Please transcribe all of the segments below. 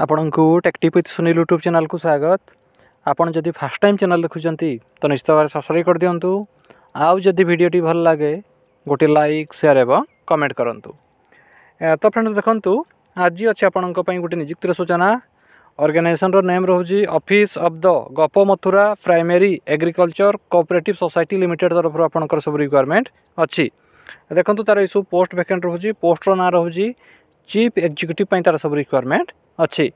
आपण को tech tip with Sunil YouTube channel को स्वागत आपड़ जब फर्स्ट टाइम चैनल देखुं तो निश्चित भाव सब्सक्राइब कर दिंतु आउ जदि भिडटे भल लगे गोटे लाइक सेयार एवं कमेंट करूँ तो फ्रेंड्स देखु आज अच्छे आपण गोटे निजुक्ति सूचना अर्गानाइजेसन रेम रोज office of the Gop Mathura primary agriculture cooperative society limited तरफ आपंकर सब रिक्वयरमेंट अच्छी देखो तार ये सब पोस्ट भैकेट रोज पोस्टर ना रोज चीफ एक्जिक्यूटिव तार सब रिक्वयरमेंट ଅଛି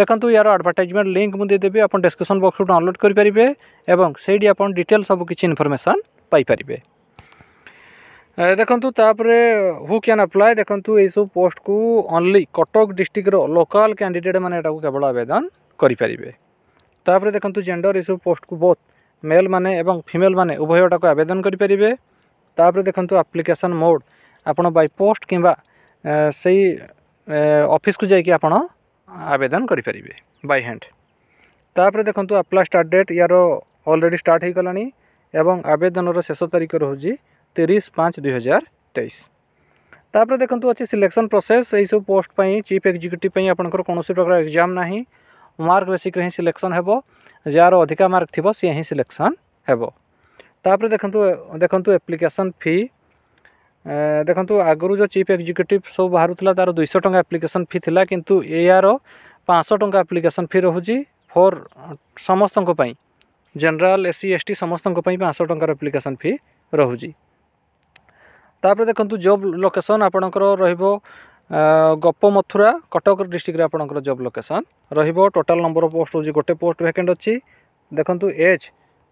ଦେଖନ୍ତୁ ୟାର ଆଡ଼ଭର୍ଟାଇଜମେଣ୍ଟ ଲିଙ୍କ୍ ମୁଁ ଦେଇଦେବି ଆପଣ ଡିସ୍କ୍ରିପସନ୍ ବକ୍ସରୁ ଡାଉନଲୋଡ଼୍ କରିପାରିବେ ଏବଂ ସେଇଠି ଆପଣ ଡିଟେଲ୍ ସବୁ କିଛି ଇନଫର୍ମେସନ୍ ପାଇପାରିବେ ଦେଖନ୍ତୁ ତାପରେ ହୁ କ୍ୟାନ୍ ଆପ୍ଲାଏ ଦେଖନ୍ତୁ ଏଇସବୁ ପୋଷ୍ଟକୁ ଓନ୍ଲି କଟକ ଡିଷ୍ଟ୍ରିକ୍ଟର ଲୋକାଲ୍ କ୍ୟାଣ୍ଡିଡେଟ୍ ମାନେ ଏଟାକୁ କେବଳ ଆବେଦନ କରିପାରିବେ ତାପରେ ଦେଖନ୍ତୁ ଜେଣ୍ଡର ଏସବୁ ପୋଷ୍ଟକୁ ବୋଥ୍ ମେଲ୍ ମାନେ ଏବଂ ଫିମେଲ୍ ମାନେ ଉଭୟଟାକୁ ଆବେଦନ କରିପାରିବେ ତାପରେ ଦେଖନ୍ତୁ ଆପ୍ଲିକେସନ୍ ମୋଡ଼ ଆପଣ ବାଇ ପୋଷ୍ଟ କିମ୍ବା ସେଇ ଅଫିସକୁ ଯାଇକି ଆପଣ আবেদন করে বাই হ্যান্ড তাপরে দেখুন apply start date year already start হয়ে গলা এবং আবেদনর শেষ তারিখ রয়েছে তিরিশ পাঁচ দুই হাজার তেইশ তাপরে দেখুন অনেক সিলেকশন প্রোসেস এইসব পোস্ট পাই চিফ এক্সিক্যুটিভ আপনার কৌশি প্রকার এক্সাম না মার্ক বেসিক্রে হি সিলেকশন হব যার অধিকা মার্ক থিব সি হি সিলেকশন হব তাপরে দেখুন দেখুন আপ্লিকেসন ফি ଦେଖନ୍ତୁ ଆଗରୁ ଯେଉଁ ଚିଫ୍ ଏକ୍ଜିକ୍ୟୁଟିଭ୍ ସବୁ ବାହାରୁଥିଲା ତା'ର ଦୁଇଶହ ଟଙ୍କା ଆପ୍ଲିକେସନ୍ ଫି ଥିଲା କିନ୍ତୁ ଏହାର ପାଞ୍ଚଶହ ଟଙ୍କା ଆପ୍ଲିକେସନ୍ ଫି ରହୁଛି ଫର୍ ସମସ୍ତଙ୍କ ପାଇଁ general S C S T ସମସ୍ତଙ୍କ ପାଇଁ ପାଞ୍ଚଶହ ଟଙ୍କାର ଆପ୍ଲିକେସନ୍ ଫି ରହୁଛି ତା'ପରେ ଦେଖନ୍ତୁ ଜବ୍ ଲୋକେସନ୍ ଆପଣଙ୍କର ରହିବ ଗପ ମଥୁରା କଟକ ଡିଷ୍ଟ୍ରିକ୍ଟରେ ଆପଣଙ୍କର ଜବ୍ ଲୋକେସନ୍ ରହିବ ଟୋଟାଲ୍ ନମ୍ବର୍ ପୋଷ୍ଟ ହେଉଛି ଗୋଟେ ପୋଷ୍ଟ ଭ୍ୟାକେଣ୍ଟ ଅଛି ଦେଖନ୍ତୁ ଏଜ୍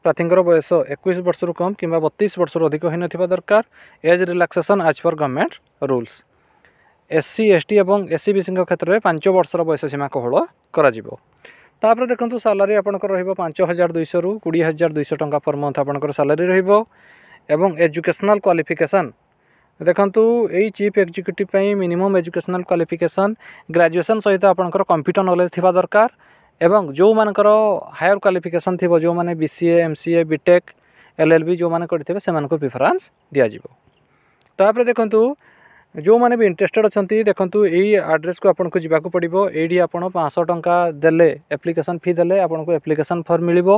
ପ୍ରାର୍ଥୀଙ୍କର ବୟସ ଏକୋଇଶ ବର୍ଷରୁ କମ୍ କିମ୍ବା ବତିଶ ବର୍ଷରୁ ଅଧିକ ହୋଇନଥିବା ଦରକାର age relaxation as per government rules SC ST ଏବଂ ଏସ୍ସି ବିସିଙ୍କ କ୍ଷେତ୍ରରେ ପାଞ୍ଚ ବର୍ଷର ବୟସ ସୀମା କୋହଳ କରାଯିବ ତାପରେ ଦେଖନ୍ତୁ ସାଲାରୀ ଆପଣଙ୍କର ରହିବ ପାଞ୍ଚ ହଜାର ଦୁଇଶହରୁ କୋଡ଼ିଏ ହଜାର ଦୁଇଶହ ଟଙ୍କା ପର୍ ମନ୍ଥ ଆପଣଙ୍କର ସାଲାରୀ ରହିବ ଏବଂ ଏଜୁକେସନାଲ୍ କ୍ୱାଲିଫିକେସନ୍ ଦେଖନ୍ତୁ ଏଇ ଚିଫ୍ ଏକ୍ଜିକ୍ୟୁଟିଭ୍ ପାଇଁ ମିନିମମ୍ ଏଜୁକେସନାଲ୍ କ୍ୱାଲିଫିକେସନ୍ ଗ୍ରାଜୁଏସନ୍ ସହିତ ଆପଣଙ୍କର କମ୍ପ୍ୟୁଟର ନଲେଜ୍ ଥିବା ଦରକାର ଏବଂ ଯେଉଁମାନଙ୍କର ହାୟର କ୍ୱାଲିଫିକେସନ୍ ଥିବ ଯେଉଁମାନେ B C A M C A B tech L L B ଯେଉଁମାନେ କରିଥିବେ ସେମାନଙ୍କୁ ପ୍ରିଫରାନ୍ସ ଦିଆଯିବ ତାପରେ ଦେଖନ୍ତୁ ଯେଉଁମାନେ ବି ଇଣ୍ଟରେଷ୍ଟେଡ଼୍ ଅଛନ୍ତି ଦେଖନ୍ତୁ ଏଇ ଆଡ୍ରେସ୍କୁ ଆପଣଙ୍କୁ ଯିବାକୁ ପଡ଼ିବ ଏଇଠି ଆପଣ ପାଞ୍ଚଶହ ଟଙ୍କା ଦେଲେ ଆପ୍ଲିକେସନ୍ ଫି ଦେଲେ ଆପଣଙ୍କୁ ଆପ୍ଲିକେସନ୍ ଫର୍ମ ମିଳିବ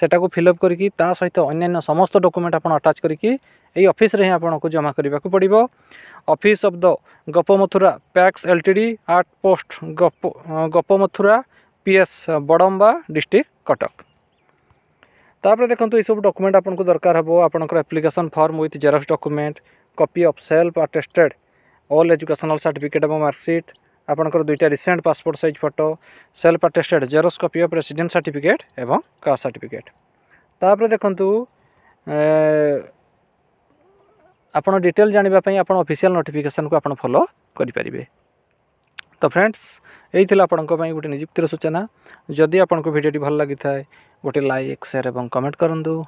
ସେଟାକୁ ଫିଲ୍ଅପ୍ କରିକି ତା ସହିତ ଅନ୍ୟାନ୍ୟ ସମସ୍ତ ଡକୁମେଣ୍ଟ ଆପଣ ଆଟାଚ୍ କରିକି ଏଇ ଅଫିସ୍ରେ ହିଁ ଆପଣଙ୍କୁ ଜମା କରିବାକୁ ପଡ଼ିବ office of the Gopmathura PACS L T D at post Gop Gopmathura PS Baramba district Cuttack তাপরে দেখুন এইসব ডকুমেন্ট আপনার দরকার হব আপনার application form with xerox document copy of self attested all educational certificate এবং মার্কসিট আপনার দুইটা recent passport size photo self attested xerox copy of resident certificate এবং কাস্ট সার্টিফিকেট তাপরে দেখুন ଆପଣ ଡିଟେଲ୍ ଜାଣିବା ପାଇଁ ଆପଣ ଅଫିସିଆଲ୍ ନୋଟିଫିକେସନ୍କୁ ଆପଣ ଫଲୋ କରିପାରିବେ ତ ଫ୍ରେଣ୍ଡସ୍ ଏଇ ଥିଲା ଆପଣଙ୍କ ପାଇଁ ଗୋଟେ ନିଯୁକ୍ତିର ସୂଚନା ଯଦି ଆପଣଙ୍କୁ ଭିଡ଼ିଓଟି ଭଲ ଲାଗିଥାଏ ଗୋଟେ ଲାଇକ୍ ସେୟାର ଏବଂ କମେଣ୍ଟ କରନ୍ତୁ